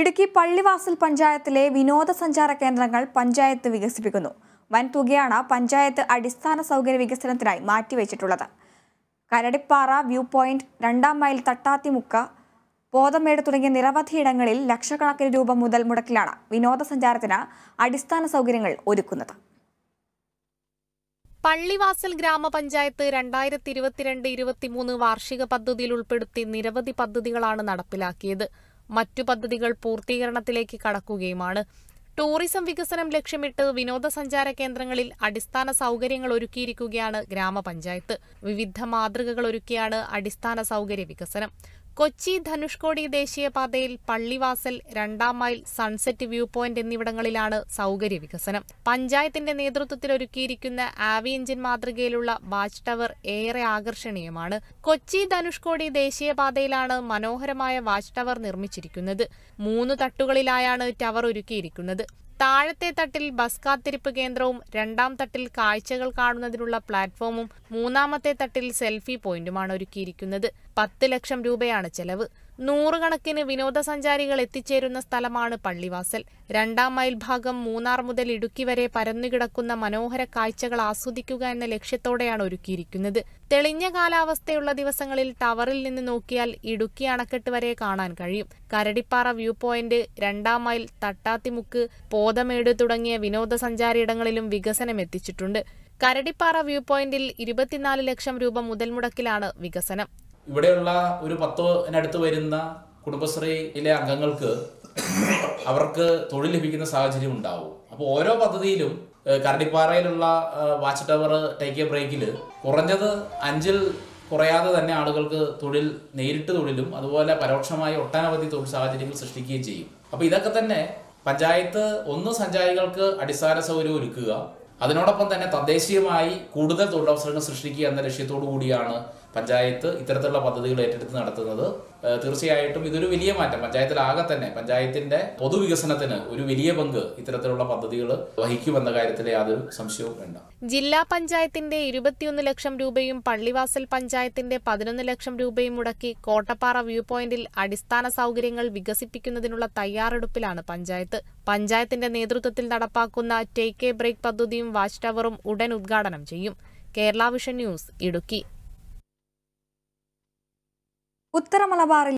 ഇടുക്കി പള്ളിവാസൽ പഞ്ചായത്തിലെ വിനോദസഞ്ചാര കേന്ദ്രങ്ങൾ പഞ്ചായത്ത് വികസിപ്പിക്കുന്നു വൻ തുകയാണ് പഞ്ചായത്ത് അടിസ്ഥാന സൗകര്യ വികസനത്തിനായി മാറ്റിവെച്ചിട്ടുള്ളത് കരടിപ്പാറ വ്യൂ പോയിന്റ് രണ്ടാം മൈൽ തട്ടാത്തിമുക്ക പോതമേട് തുടങ്ങിയ നിരവധി ഇടങ്ങളിൽ ലക്ഷക്കണക്കിന് രൂപ മുതൽ മുടക്കിലാണ് വിനോദസഞ്ചാരത്തിന് അടിസ്ഥാന സൗകര്യങ്ങൾ ഒരുക്കുന്നത് പള്ളിവാസൽ ഗ്രാമപഞ്ചായത്ത് രണ്ടായിരത്തി ഇരുപത്തിരണ്ട് ഇരുപത്തിമൂന്ന് വാർഷിക പദ്ധതിയിൽ ഉൾപ്പെടുത്തി നിരവധി പദ്ധതികളാണ് നടപ്പിലാക്കിയത് മറ്റു പദ്ധതികൾ പൂർത്തീകരണത്തിലേക്ക് കടക്കുകയുമാണ് ടൂറിസം വികസനം ലക്ഷ്യമിട്ട് വിനോദസഞ്ചാര കേന്ദ്രങ്ങളിൽ അടിസ്ഥാന സൗകര്യങ്ങൾ ഒരുക്കിയിരിക്കുകയാണ് ഗ്രാമപഞ്ചായത്ത് വിവിധ മാതൃകകൾ ഒരുക്കിയാണ് അടിസ്ഥാന സൗകര്യ വികസനം കൊച്ചി ധനുഷ്കോടി ദേശീയപാതയിൽ പള്ളിവാസൽ രണ്ടാം മൈൽ സൺസെറ്റ് വ്യൂ പോയിന്റ് എന്നിവിടങ്ങളിലാണ് സൌകര്യ വികസനം പഞ്ചായത്തിന്റെ നേതൃത്വത്തിൽ ഒരുക്കിയിരിക്കുന്ന ആവി എഞ്ചിൻ മാതൃകയിലുള്ള വാച്ച് ടവർ ഏറെ ആകർഷണീയമാണ് കൊച്ചി ധനുഷ്കോടി ദേശീയപാതയിലാണ് മനോഹരമായ വാച്ച് ടവർ നിർമ്മിച്ചിരിക്കുന്നത് മൂന്ന് തട്ടുകളിലായാണ് ടവർ ഒരുക്കിയിരിക്കുന്നത് താഴത്തെ തട്ടിൽ ബസ് കാത്തിരിപ്പ് കേന്ദ്രവും രണ്ടാം തട്ടിൽ കാഴ്ചകൾ കാണുന്നതിനുള്ള പ്ലാറ്റ്ഫോമും മൂന്നാമത്തെ തട്ടിൽ സെൽഫി പോയിന്റുമാണ് ഒരുക്കിയിരിക്കുന്നത് പത്ത് ലക്ഷം രൂപയാണ് ചെലവ് നൂറുകണക്കിന് വിനോദസഞ്ചാരികൾ എത്തിച്ചേരുന്ന സ്ഥലമാണ് പള്ളിവാസൽ രണ്ടാം മൈൽ ഭാഗം മൂന്നാർ മുതൽ ഇടുക്കി വരെ പരന്നുകിടക്കുന്ന മനോഹര കാഴ്ചകൾ ആസ്വദിക്കുക എന്ന ലക്ഷ്യത്തോടെയാണ് ഒരുക്കിയിരിക്കുന്നത് തെളിഞ്ഞ കാലാവസ്ഥയുള്ള ദിവസങ്ങളിൽ ടവറിൽ നിന്ന് നോക്കിയാൽ ഇടുക്കി അണക്കെട്ട് വരെ കാണാൻ കഴിയും കരടിപ്പാറ വ്യൂ പോയിന്റ് രണ്ടാം മൈൽ തട്ടാത്തിമുക്ക് പോതമേട് തുടങ്ങിയ വിനോദസഞ്ചാരയിടങ്ങളിലും വികസനം എത്തിച്ചിട്ടുണ്ട് കരടിപ്പാറ വ്യൂ പോയിന്റിൽ ഇരുപത്തിനാല് ലക്ഷം രൂപ മുതൽ മുടക്കിലാണ് വികസനം ഇവിടെയുള്ള ഒരു പത്തോനടുത്ത് വരുന്ന കുടുംബശ്രീയിലെ അംഗങ്ങൾക്ക് അവർക്ക് തൊഴിൽ ലഭിക്കുന്ന സാഹചര്യം ഉണ്ടാവും അപ്പോൾ ഓരോ പദ്ധതിയിലും കരടിപ്പാറയിലുള്ള വാച്ച് ടവർ ടേക്ക് എ ബ്രേക്കിൽ കുറഞ്ഞത് അഞ്ചിൽ കുറയാതെ തന്നെ ആളുകൾക്ക് തൊഴിൽ നേരിട്ട് തൊഴിലും അതുപോലെ പരോക്ഷമായി ഒട്ടനവധി തൊഴിൽ സാഹചര്യങ്ങൾ സൃഷ്ടിക്കുകയും ചെയ്യും അപ്പോൾ ഇതൊക്കെ തന്നെ പഞ്ചായത്ത് ഒന്ന് സഞ്ചാരികൾക്ക് അടിസ്ഥാന സൗകര്യം ഒരുക്കുക അതിനോടൊപ്പം തന്നെ തദ്ദേശീയമായി കൂടുതൽ തൊഴിലവസരങ്ങൾ സൃഷ്ടിക്കുക എന്ന ലക്ഷ്യത്തോടു കൂടിയാണ് പഞ്ചായത്ത് ഇത്തരത്തിലുള്ള പദ്ധതികൾ ഏറ്റെടുത്ത് നടത്തുന്നത് തീർച്ചയായിട്ടും ഇതൊരു വലിയ മാറ്റം പഞ്ചായത്തിലാകെ തന്നെ പഞ്ചായത്തിന്റെ പൊതുവികസനത്തിന് ഒരു വലിയ പങ്ക് ഇത്തരത്തിലുള്ള പദ്ധതികൾ വഹിക്കുമെന്ന കാര്യത്തിൽ യാതൊരു സംശയവും വേണ്ട ജില്ലാ പഞ്ചായത്തിന്റെ ഇരുപത്തിയൊന്ന് ലക്ഷം രൂപയും പള്ളിവാസൽ പഞ്ചായത്തിന്റെ പതിനൊന്ന് ലക്ഷം രൂപയും മുടക്കി കോട്ടപ്പാറ വ്യൂ പോയിന്റിൽ അടിസ്ഥാന സൗകര്യങ്ങൾ വികസിപ്പിക്കുന്നതിനുള്ള തയ്യാറെടുപ്പിലാണ് പഞ്ചായത്ത് പഞ്ചായത്തിന്റെ നേതൃത്വത്തിൽ നടപ്പാക്കുന്ന ടേക്ക് എ ബ്രേക്ക് പദ്ധതിയും വാച്ച് ടവറും ഉടൻ ഉദ്ഘാടനം ചെയ്യും കേരള വിഷൻ ന്യൂസ് ഇടുക്കി ഉത്തര